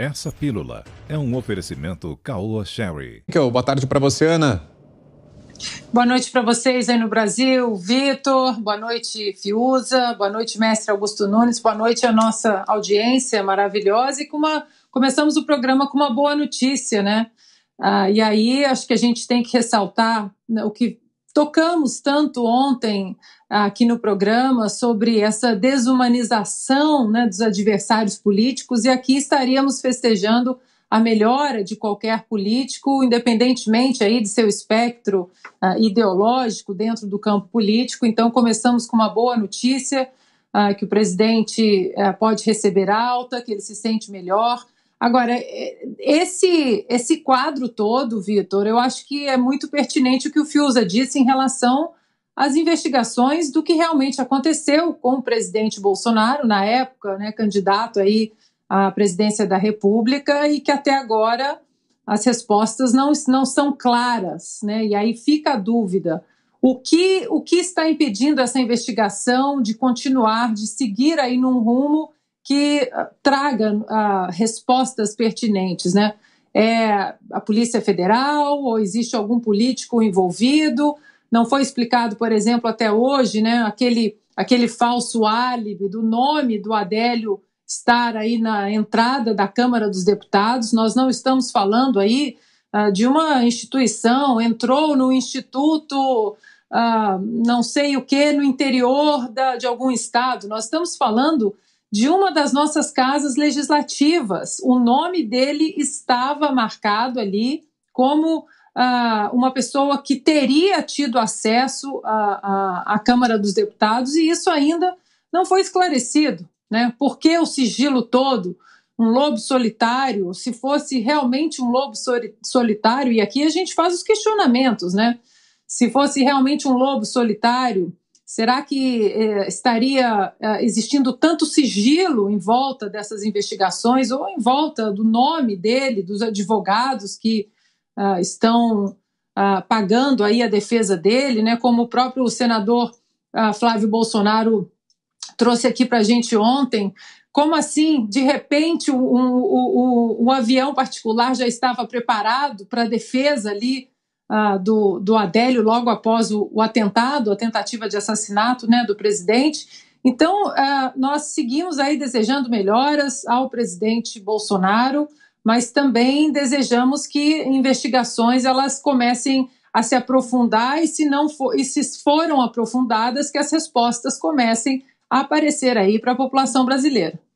Essa pílula é um oferecimento Caoa Sherry. Boa tarde para você, Ana. Boa noite para vocês aí no Brasil, Vitor. Boa noite, Fiuza. Boa noite, mestre Augusto Nunes. Boa noite à nossa audiência maravilhosa. E com uma... começamos o programa com uma boa notícia, né? Ah, e aí acho que a gente tem que ressaltar né, o que tocamos tanto ontem aqui no programa sobre essa desumanização né, dos adversários políticos, e aqui estaríamos festejando a melhora de qualquer político, independentemente aí de seu espectro uh, ideológico dentro do campo político. Então, começamos com uma boa notícia, uh, que o presidente uh, pode receber alta, que ele se sente melhor. Agora, é, esse, esse quadro todo, Vitor, eu acho que é muito pertinente o que o Fiuza disse em relação às investigações do que realmente aconteceu com o presidente Bolsonaro, na época, né, candidato aí à presidência da República, e que até agora as respostas não, não são claras. Né? E aí fica a dúvida. O que, o que está impedindo essa investigação de continuar, de seguir aí num rumo que ah, traga uh, respostas pertinentes, né? É a Polícia Federal ou existe algum político envolvido? Não foi explicado, por exemplo, até hoje, né? Aquele, aquele falso álibi do nome do Adélio estar aí na entrada da Câmara dos Deputados. Nós não estamos falando aí uh, de uma instituição, entrou no instituto uh, não sei o que, no interior da, de algum estado. Nós estamos falando de uma das nossas casas legislativas. O nome dele estava marcado ali como ah, uma pessoa que teria tido acesso à, à, à Câmara dos Deputados e isso ainda não foi esclarecido. Né? Por que o sigilo todo? Um lobo solitário, se fosse realmente um lobo solitário, e aqui a gente faz os questionamentos, né? Se fosse realmente um lobo solitário, Será que eh, estaria eh, existindo tanto sigilo em volta dessas investigações ou em volta do nome dele, dos advogados que ah, estão ah, pagando aí a defesa dele, né? Como o próprio senador ah, Flávio Bolsonaro trouxe aqui para a gente ontem, como assim, de repente, um, um, um, um avião particular já estava preparado para a defesa ali ah, do, do Adélio logo após o, o, atentado, a tentativa de assassinato né, do presidente. Então, ah, nós seguimos aí desejando melhoras ao presidente Bolsonaro, mas também desejamos que investigações elas comecem a se aprofundar e se não for, e se foram aprofundadas que as respostas comecem a aparecer aí para a população brasileira.